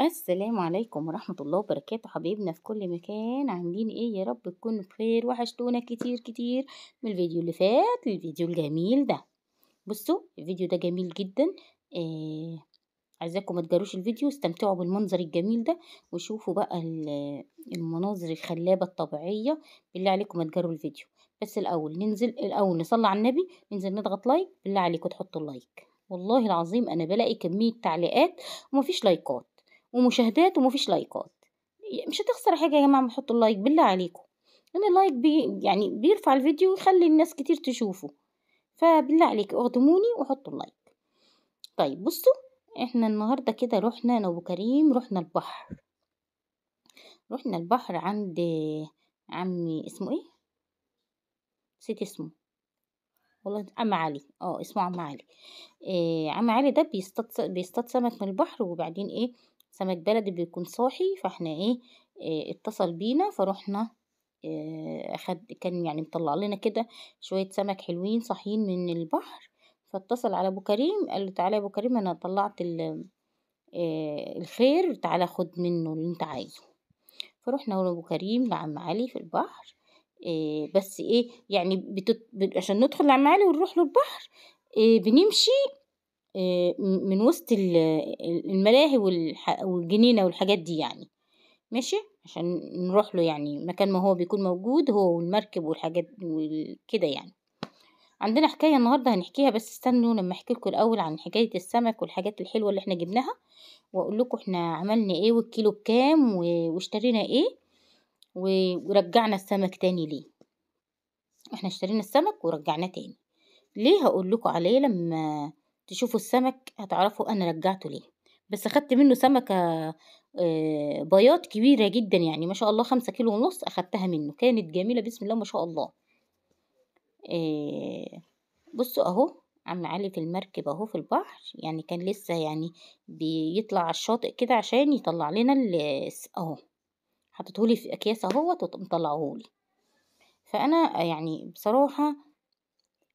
السلام عليكم ورحمة الله وبركاته حبايبنا في كل مكان عاملين ايه يا رب تكونوا بخير وحشتونا كتير كتير من الفيديو اللي فات للفيديو الجميل ده بصوا الفيديو ده جميل جدا آه عايزاكم متجروش الفيديو استمتعوا بالمنظر الجميل ده وشوفوا بقى المناظر الخلابة الطبيعية بالله عليكم متجروا الفيديو بس الاول ننزل الاول نصلي على النبي ننزل نضغط لايك بالله عليكم تحطوا اللايك والله العظيم انا بلاقي كمية تعليقات ومفيش لايكات ومشاهدات ومفيش لايكات مش هتخسر حاجه يا جماعه تحطوا اللايك بالله عليكم لان اللايك بي يعني بيرفع الفيديو ويخلي الناس كتير تشوفه فبالله عليك اخدموني وحطوا اللايك طيب بصوا احنا النهارده كده رحنا انا كريم رحنا البحر رحنا البحر عند عمي اسمه ايه نسيت اسمه والله عم علي اه اسمه عم علي إيه عم علي ده بيصطاد بيصطاد سمك من البحر وبعدين ايه سمك بلدي بيكون صاحي فاحنا ايه, إيه اتصل بينا فروحنا إيه اخد كان يعني مطلع لنا كده شوية سمك حلوين صاحيين من البحر فاتصل على ابو كريم قال له تعالى يا ابو كريم انا طلعت إيه الخير تعالى خد منه اللي انت عايزه فروحنا ابو كريم لعم علي في البحر إيه بس ايه يعني بتت... عشان ندخل لعم علي ونروح له البحر إيه بنمشي آه، من وسط الملاهي والجنينة والحاجات دي يعني ماشي عشان نروح له يعني مكان ما هو بيكون موجود هو والمركب والحاجات كده يعني عندنا حكايه النهارده هنحكيها بس استنوا لما احكي لكم الاول عن حكايه السمك والحاجات الحلوه اللي احنا جبناها واقول لكم احنا عملنا ايه والكيلو بكام واشترينا ايه ورجعنا السمك تاني ليه احنا اشترينا السمك ورجعناه تاني ليه هقول لكم عليه لما تشوفوا السمك هتعرفوا أنا رجعته ليه بس أخدت منه سمكة آه، بياض كبيرة جدا يعني ما شاء الله خمسة كيلو ونص أخدتها منه كانت جميلة بسم الله ما شاء الله آه، بصوا أهو عم علي في المركب اهو في البحر يعني كان لسه يعني بيطلع على الشاطئ كده عشان يطلع لنا اهو حطيتهولي في اكياس اهو ومطلعهولي فانا يعني بصراحه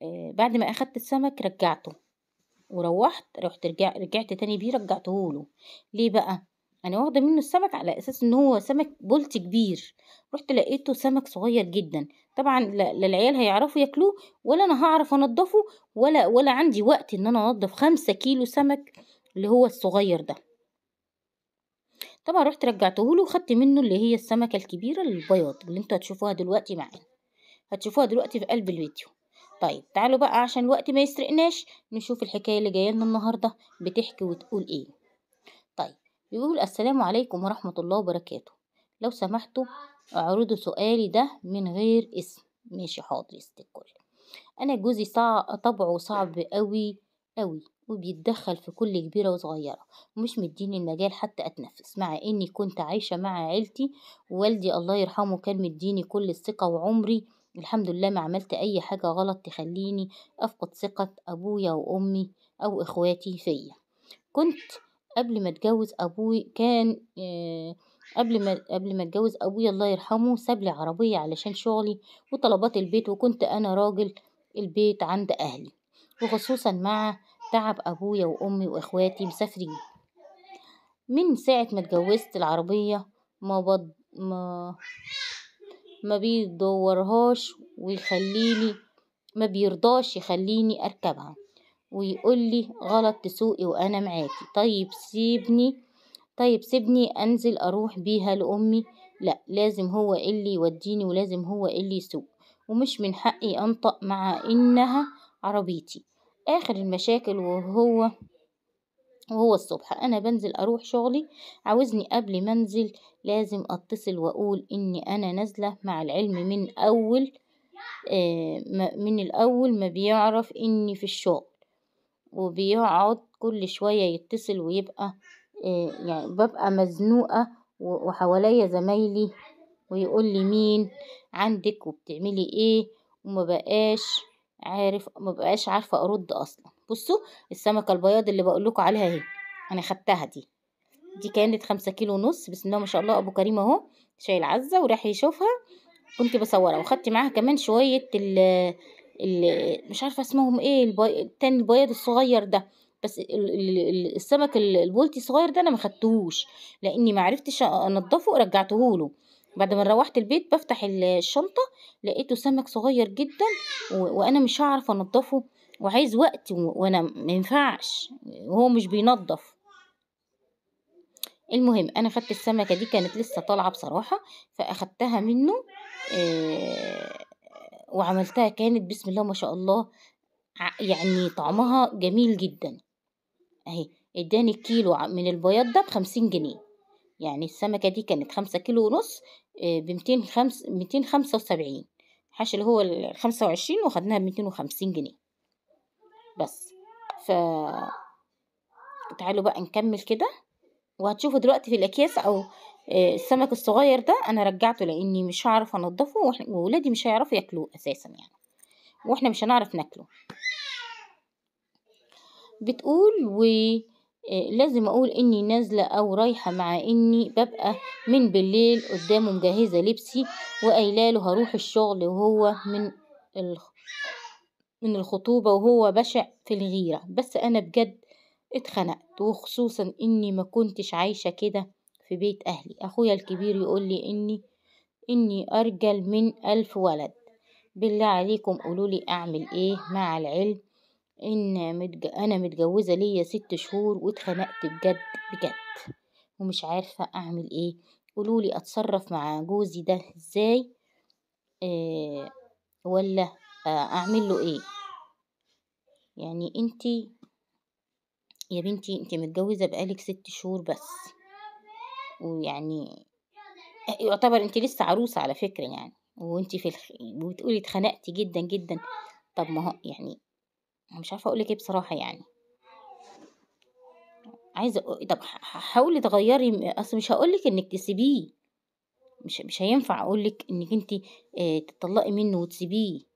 آه، بعد ما اخدت السمك رجعته وروحت رحت رجع رجعت تاني بيه رجعتهوله ليه بقى انا واخده منه السمك على اساس ان هو سمك بولت كبير رحت لقيته سمك صغير جدا طبعا لا العيال هيعرفوا ياكلوه ولا انا هعرف انضفه ولا ولا عندي وقت ان انا انضف خمسة كيلو سمك اللي هو الصغير ده طبعا رحت رجعتهوله وخدت منه اللي هي السمكه الكبيره البياض اللي انتوا هتشوفوها دلوقتي معانا هتشوفوها دلوقتي في قلب الفيديو طيب تعالوا بقى عشان الوقت ما يسرقناش نشوف الحكاية اللي جاية لنا النهاردة بتحكي وتقول ايه طيب بيقول السلام عليكم ورحمة الله وبركاته لو سمحتوا اعرضوا سؤالي ده من غير اسم ماشي حاضر يا ست الكل انا جوزي طبعه صعب قوي قوي وبيتدخل في كل كبيرة وصغيرة ومش مديني المجال حتى أتنفس مع إني كنت عايشة مع عيلتي ووالدي الله يرحمه كان مديني كل الثقة وعمري الحمد لله ما عملت أي حاجة غلط تخليني أفقد ثقة أبويا وأمي أو إخواتي فيا، كنت قبل ما أتجوز أبوي كان آه، قبل ما قبل ما أتجوز أبويا الله يرحمه سابلي عربية علشان شغلي وطلبات البيت وكنت أنا راجل البيت عند أهلي، وخصوصا مع تعب أبويا وأمي وإخواتي مسافرين. من ساعة ما اتجوزت العربية مبض- ما ما بيدورهاش ويخليني ما بيرضاش يخليني أركبها ويقولي غلط تسوقي وأنا معاكي طيب سيبني طيب سيبني أنزل أروح بيها لأمي لأ لازم هو اللي يوديني ولازم هو اللي يسوق ومش من حقي أنطق مع إنها عربيتي، آخر المشاكل وهو وهو الصبح انا بنزل اروح شغلي عاوزني قبل ما انزل لازم اتصل واقول اني انا نازلة مع العلم من اول آه من الاول ما بيعرف اني في الشغل وبيقعد كل شوية يتصل ويبقى آه يعني ببقى مزنوقة وحواليا زمايلي ويقول لي مين عندك وبتعملي ايه وما بقاش عارف ما بقاش عارفة ارد اصلا بصوا السمكة البياض اللي بقول لكم عليها اهي انا خدتها دي دي كانت خمسة كيلو ونص بسم الله ما شاء الله ابو كريم اهو شايل عزة وراح يشوفها كنت بصورها وخدت معاها كمان شوية ال ال مش عارفة اسمهم ايه البي... التاني البياض الصغير ده بس السمك البولتي الصغير ده انا ما خدتهوش لاني ما عرفتش انضفه رجعته له بعد ما روحت البيت بفتح الشنطه لقيته سمك صغير جدا وانا مش هعرف انضفه وعايز وقت وانا مينفعش وهو مش بينظف المهم انا خدت السمكه دي كانت لسه طالعه بصراحه فاخدتها منه آه، وعملتها كانت بسم الله ما شاء الله يعني طعمها جميل جدا اهي اداني كيلو من البياض ده بخمسين جنيه يعني السمكة دي كانت خمسة كيلو ونص آه، بمتين خمس ميتين خمسة وسبعين حاش اللي هو الخمسة وعشرين وخدناها بميتين وخمسين جنيه بس ف تعالوا بقى نكمل كده وهتشوفوا دلوقتي في الاكياس او آه، السمك الصغير ده انا رجعته لاني مش هعرف انضفه وولادي مش هيعرفوا ياكلوه اساسا يعني واحنا مش هنعرف ناكله بتقول و آه، لازم اقول اني نازله او رايحه مع اني ببقى من بالليل قدامه مجهزه لبسي وقايله له هروح الشغل وهو من من الخطوبة وهو بشع في الغيرة بس أنا بجد اتخنقت وخصوصا إني ما كنتش عايشة كده في بيت أهلي، أخويا الكبير يقولي إني إني أرجل من ألف ولد، بالله عليكم قولولي أعمل إيه مع العلم إن متج أنا متجوزة ليا ست شهور واتخنقت بجد بجد ومش عارفة أعمل إيه، قولولي أتصرف مع جوزي ده إزاي آه، ولا اعمل له ايه يعني انتي يا بنتي انتي متجوزه بقالك ست شهور بس ويعني يعتبر انتي لسه عروسه على فكره يعني وانتي في الخ... وبتقولي اتخنقتي جدا جدا طب ما هو يعني مش عارفه اقولك ايه بصراحه يعني عايزه طب حاولي تغيري اصل مش هقولك انك تسيبيه مش مش هينفع اقولك انك انت آه، تطلقي منه وتسيبيه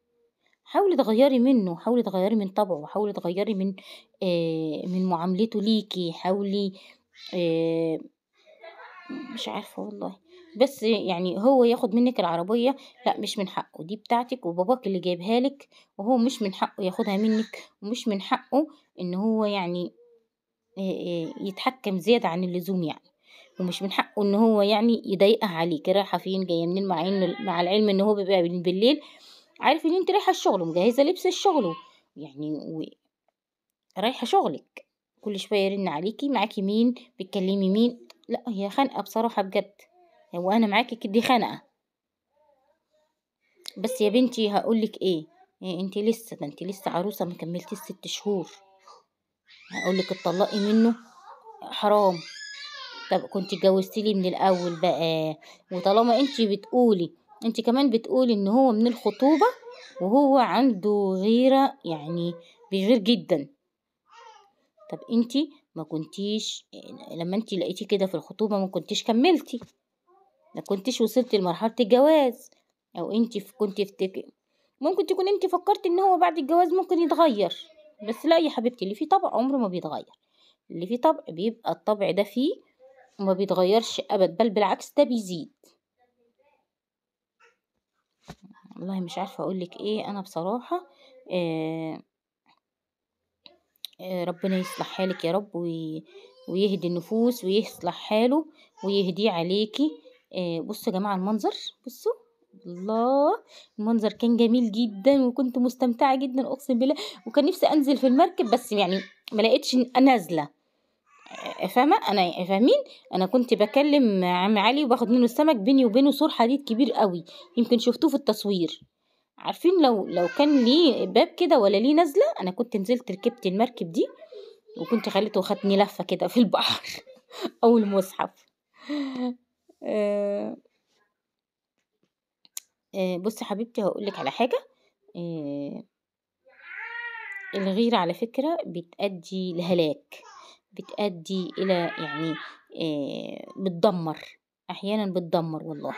حاولي تغيري منه حاولي تغيري من طبعه حاولي تغيري من آه، من معاملته ليكي حاولي آه، مش عارفة والله بس يعني هو ياخد منك العربية لا مش من حقه دي بتاعتك وباباك اللي لك وهو مش من حقه ياخدها منك ومش من حقه ان هو يعني آه، يتحكم زيادة عن اللزوم يعني ومش من حقه ان هو يعني يضايقها عليكي رايحة فين جاية منين مع العلم ان هو بيبقى بالليل عارف ان انت رايحه الشغل ومجهزه لبس الشغل يعني و... رايحه شغلك كل شويه يرن عليكي معاكي مين بتكلمي مين لا هي خانقه بصراحه بجد هو انا معاكي كدي خانقه بس يا بنتي هقولك ايه, إيه انت لسه ده انت لسه عروسه ما كملتيش ست شهور هقولك اتطلقي منه حرام طب كنت اتجوزتي لي من الاول بقى وطالما انت بتقولي انت كمان بتقولي ان هو من الخطوبة وهو عنده غيرة يعني بيغير جدا طب انت ما كنتيش لما انت لقيتي كده في الخطوبة ما كنتيش كملتي ما كنتيش وصلتي لمرحلة الجواز او انت كنت افتكر ممكن تكون انت فكرت ان هو بعد الجواز ممكن يتغير بس لا يا حبيبتي اللي فيه طبع عمره ما بيتغير اللي فيه طبع بيبقى الطبع ده فيه وما بيتغيرش ابد بل بالعكس ده بيزيد والله مش عارفة اقولك ايه انا بصراحة آه، آه، ربنا يصلح حالك يا رب ويهدي النفوس ويصلح حاله ويهديه عليكي آه، بصوا يا جماعة المنظر بصوا الله المنظر كان جميل جدا وكنت مستمتعة جدا اقسم بالله وكان نفسي انزل في المركب بس يعني ما لقيتش نازلة آه، فاهمه انا فاهمين انا كنت بكلم عم علي وباخد منه السمك بيني وبينه سور حديد كبير قوي يمكن شفتوه في التصوير عارفين لو لو كان ليه باب كده ولا ليه نازله انا كنت نزلت ركبت المركب دي وكنت خليته وخدني لفه كده في البحر او المصحف آه، آه، بص بصي حبيبتي هقولك على حاجه الغيرة على فكرة بتأدي لهلاك بتأدي إلى يعني آه، بتدمر أحيانا بتدمر والله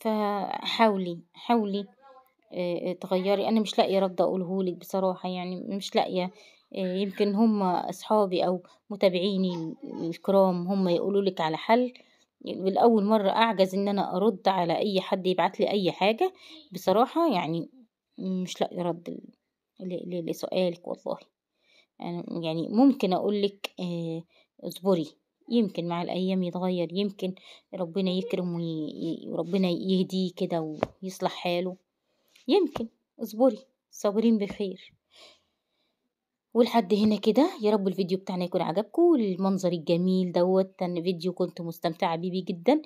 فحاولي حاولي آه، تغيري أنا مش لاقية رد أقولهولك بصراحة يعني مش لاقية آه، يمكن هما أصحابي أو متابعيني الكرام هما يقولولك على حل بالأول مرة أعجز إن أنا أرد على أي حد يبعتلي أي حاجة بصراحة يعني مش لاقية رد لسؤالك والله. يعني ممكن أقولك آه، اصبري يمكن مع الأيام يتغير يمكن ربنا يكرم وربنا يهديه كده ويصلح حاله يمكن اصبري صابرين بخير ولحد هنا كده يا رب الفيديو بتاعنا يكون عجبكم والمنظر الجميل دوت فيديو كنت مستمتعة بيه جدا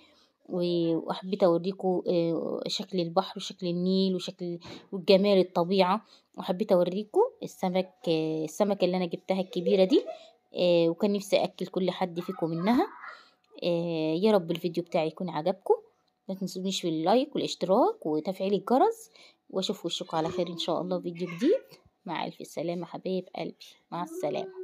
وحبيت أوريكم آه، شكل البحر وشكل النيل وشكل وجمال الطبيعة وحبيت أوريكم السمك آه، السمكة اللي أنا جبتها الكبيرة دي آه، وكان نفسي أكل كل حد فيكم منها يا رب الفيديو بتاعي يكون عجبكم ما تنسونيش اللايك والاشتراك وتفعيل الجرس واشوف وشكم على خير ان شاء الله فيديو جديد مع الف سلامه حبايب قلبي مع السلامه